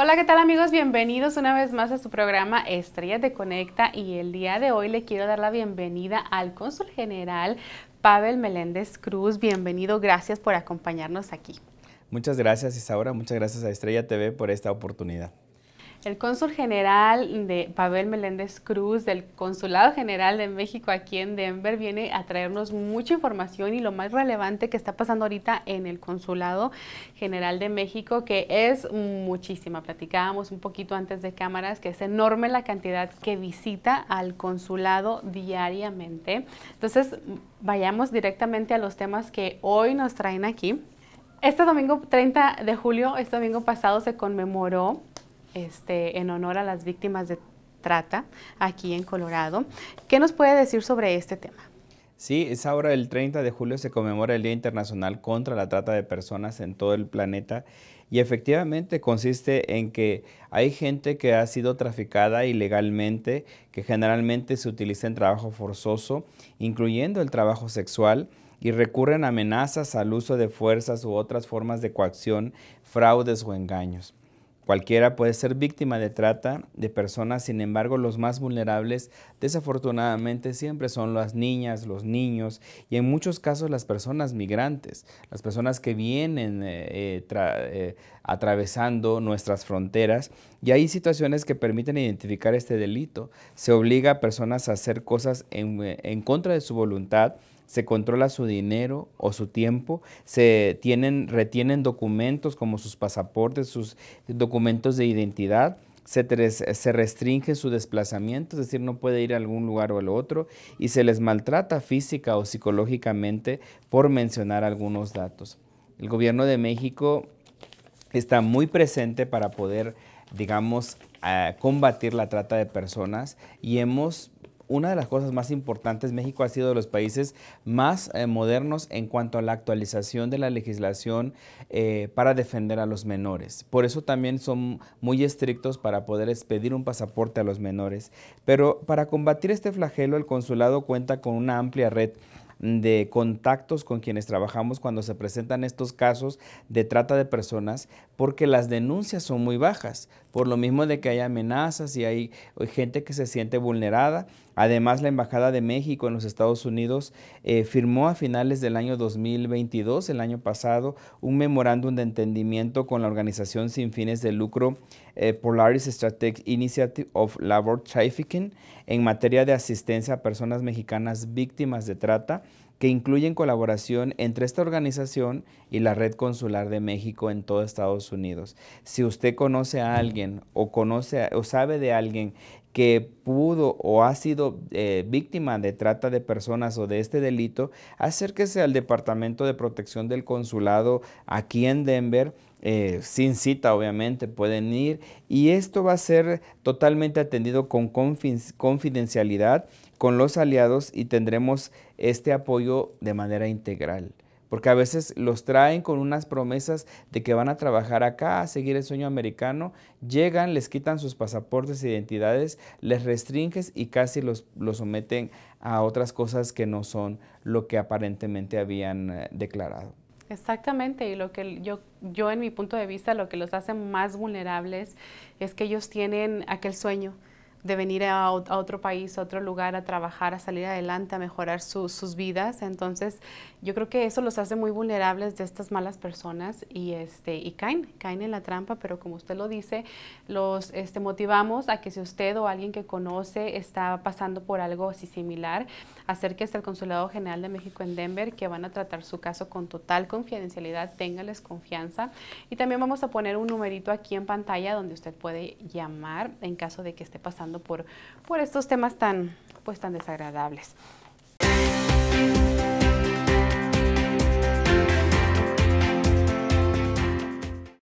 Hola, ¿qué tal amigos? Bienvenidos una vez más a su programa Estrella Te Conecta y el día de hoy le quiero dar la bienvenida al cónsul general Pavel Meléndez Cruz. Bienvenido, gracias por acompañarnos aquí. Muchas gracias Isaura, muchas gracias a Estrella TV por esta oportunidad. El cónsul general de Pavel Meléndez Cruz del Consulado General de México aquí en Denver viene a traernos mucha información y lo más relevante que está pasando ahorita en el Consulado General de México, que es muchísima. Platicábamos un poquito antes de cámaras que es enorme la cantidad que visita al consulado diariamente. Entonces, vayamos directamente a los temas que hoy nos traen aquí. Este domingo 30 de julio, este domingo pasado, se conmemoró este, en honor a las víctimas de trata aquí en Colorado. ¿Qué nos puede decir sobre este tema? Sí, es ahora el 30 de julio se conmemora el Día Internacional contra la Trata de Personas en todo el planeta y efectivamente consiste en que hay gente que ha sido traficada ilegalmente, que generalmente se utiliza en trabajo forzoso, incluyendo el trabajo sexual, y recurren a amenazas al uso de fuerzas u otras formas de coacción, fraudes o engaños. Cualquiera puede ser víctima de trata de personas, sin embargo los más vulnerables desafortunadamente siempre son las niñas, los niños y en muchos casos las personas migrantes, las personas que vienen eh, eh, eh, atravesando nuestras fronteras y hay situaciones que permiten identificar este delito. Se obliga a personas a hacer cosas en contra de su voluntad se controla su dinero o su tiempo, se tienen, retienen documentos como sus pasaportes, sus documentos de identidad, se, se, restringe su desplazamiento, es decir, no puede ir a algún lugar o al otro, y se les maltrata física o psicológicamente por mencionar algunos datos. El gobierno de México está muy presente para poder, digamos, ah, combatir la trata de personas y hemos una de las cosas más importantes, México ha sido de los países más eh, modernos en cuanto a la actualización de la legislación eh, para defender a los menores. Por eso también son muy estrictos para poder expedir un pasaporte a los menores. Pero para combatir este flagelo, el consulado cuenta con una amplia red de contactos con quienes trabajamos cuando se presentan estos casos de trata de personas, porque las denuncias son muy bajas, por lo mismo de que hay amenazas y hay eh, gente que se siente vulnerada. Además, la Embajada de México en los Estados Unidos eh, firmó a finales del año 2022, el año pasado, un memorándum de entendimiento con la organización sin fines de lucro eh, Polaris Strategic Initiative of Labor Trafficking en materia de asistencia a personas mexicanas víctimas de trata, que incluyen colaboración entre esta organización y la Red Consular de México en todo Estados Unidos. Si usted conoce a alguien o conoce o sabe de alguien que pudo o ha sido eh, víctima de trata de personas o de este delito, acérquese al Departamento de Protección del Consulado aquí en Denver. Eh, sin cita obviamente pueden ir y esto va a ser totalmente atendido con confidencialidad con los aliados y tendremos este apoyo de manera integral porque a veces los traen con unas promesas de que van a trabajar acá, a seguir el sueño americano, llegan, les quitan sus pasaportes, e identidades, les restringes y casi los, los someten a otras cosas que no son lo que aparentemente habían eh, declarado. Exactamente, y lo que yo, yo en mi punto de vista, lo que los hace más vulnerables es que ellos tienen aquel sueño, de venir a, otro país, a otro lugar, a trabajar, a salir adelante, a mejorar sus vidas. Entonces, yo creo que eso los hace muy vulnerables de estas malas personas y, este, y caen, caen en la trampa, pero como usted lo dice, los este, motivamos a que si usted o alguien que conoce está pasando por algo así similar, acérquese al Consulado General de México en Denver, que van a tratar su caso con total confidencialidad, téngales confianza. Y también vamos a poner un numerito aquí en pantalla donde usted puede llamar en caso de que esté pasando por, por estos temas tan, pues, tan desagradables.